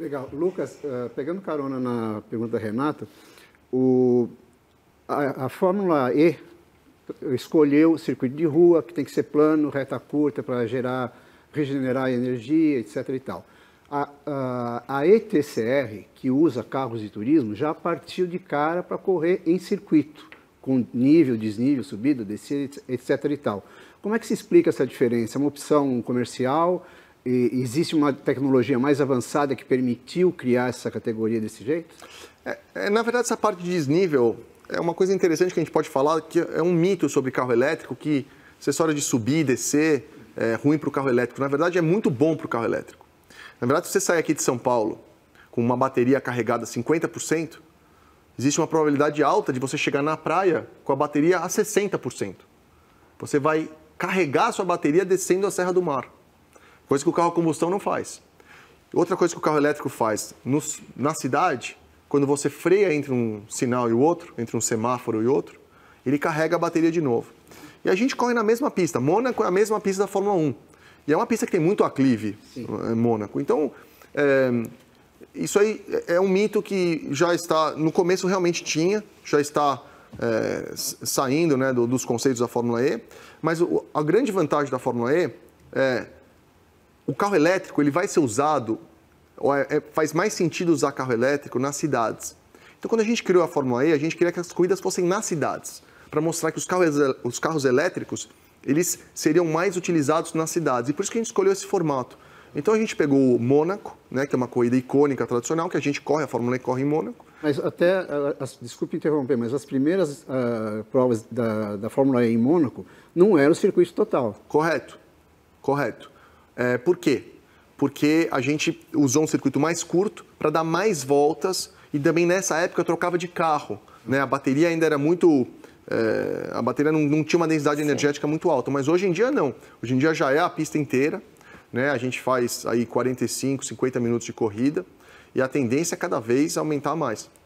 Legal. Lucas, uh, pegando carona na pergunta da Renata, o, a, a Fórmula E escolheu o circuito de rua, que tem que ser plano, reta curta, para gerar, regenerar energia, etc. E tal. A, a, ETCR, que usa carros de turismo, já partiu de cara para correr em circuito, com nível, desnível, subida, descida, etc. E tal. Como é que se explica essa diferença? É uma opção comercial? E existe uma tecnologia mais avançada que permitiu criar essa categoria desse jeito? É, é, na verdade, essa parte de desnível é uma coisa interessante que a gente pode falar, que é um mito sobre carro elétrico, que acessório de subir e descer é ruim para o carro elétrico. Na verdade, é muito bom para o carro elétrico. Na verdade, se você sair aqui de São Paulo com uma bateria carregada 50%, existe uma probabilidade alta de você chegar na praia com a bateria a 60%. Você vai carregar a sua bateria descendo a Serra do Mar. Coisa que o carro a combustão não faz. Outra coisa que o carro elétrico faz no, na cidade, quando você freia entre um sinal e o outro, entre um semáforo e outro, ele carrega a bateria de novo. E a gente corre na mesma pista. Mônaco é a mesma pista da Fórmula 1. E é uma pista que tem muito aclive, Sim. Eh, Mônaco. Então, é, isso aí é um mito que já está. No começo realmente tinha, já está é, saindo né, do, dos conceitos da Fórmula E. Mas o, a grande vantagem da Fórmula E é o carro elétrico ele vai ser usado, é, é, faz mais sentido usar carro elétrico nas cidades. Então, quando a gente criou a Fórmula E, a gente queria que as corridas fossem nas cidades, para mostrar que os carros, os carros elétricos eles seriam mais utilizados nas cidades. E por isso que a gente escolheu esse formato. Então a gente pegou o Mônaco, né, que é uma corrida icônica tradicional, que a gente corre, a Fórmula E corre em Mônaco. Mas até, as, desculpe interromper, mas as primeiras uh, provas da, da Fórmula E em Mônaco não era o circuito total. Correto, correto. É, por quê? Porque a gente usou um circuito mais curto para dar mais voltas e também nessa época eu trocava de carro. Né? A bateria ainda era muito é, a bateria não, não, tinha uma densidade Sim. energética muito alta, mas hoje em dia não. Hoje em dia já é a pista inteira, né? A gente faz aí 45, 50 minutos de corrida e a tendência é cada vez aumentar mais.